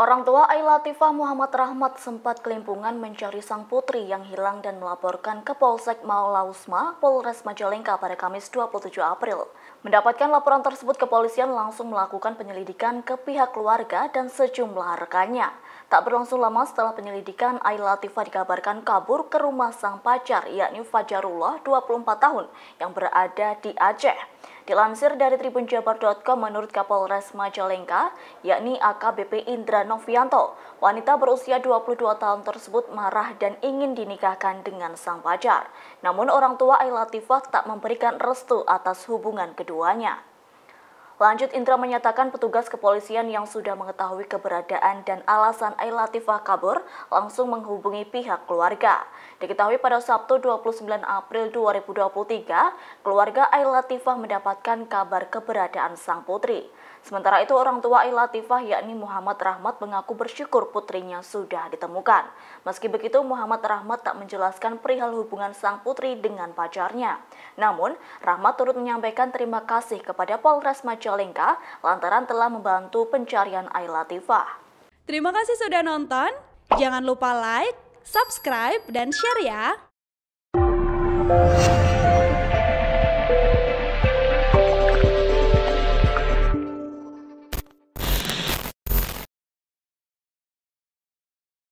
Orang tua Aila Latifah Muhammad Rahmat sempat kelimpungan mencari sang putri yang hilang dan melaporkan ke Polsek Maulausma, Polres Majalengka pada Kamis 27 April. Mendapatkan laporan tersebut, kepolisian langsung melakukan penyelidikan ke pihak keluarga dan sejumlah rekannya. Tak berlangsung lama setelah penyelidikan, Aila Latifah dikabarkan kabur ke rumah sang pacar, yakni Fajarullah, 24 tahun, yang berada di Aceh. Dilansir dari tribunjabar.com menurut Kapolres Majalengka, yakni AKBP Indra Novianto, wanita berusia 22 tahun tersebut marah dan ingin dinikahkan dengan sang pacar. Namun orang tua Aila tak memberikan restu atas hubungan keduanya. Lanjut, Indra menyatakan petugas kepolisian yang sudah mengetahui keberadaan dan alasan Ailatifah Latifah kabur langsung menghubungi pihak keluarga. Diketahui pada Sabtu 29 April 2023, keluarga Ailatifah Latifah mendapatkan kabar keberadaan sang putri. Sementara itu orang tua Ailatifah Latifah yakni Muhammad Rahmat mengaku bersyukur putrinya sudah ditemukan. Meski begitu Muhammad Rahmat tak menjelaskan perihal hubungan sang putri dengan pacarnya. Namun, Rahmat turut menyampaikan terima kasih kepada Polres Majalengka lantaran telah membantu pencarian Aila Latifah. Terima kasih sudah nonton. Jangan lupa like, subscribe, dan share ya.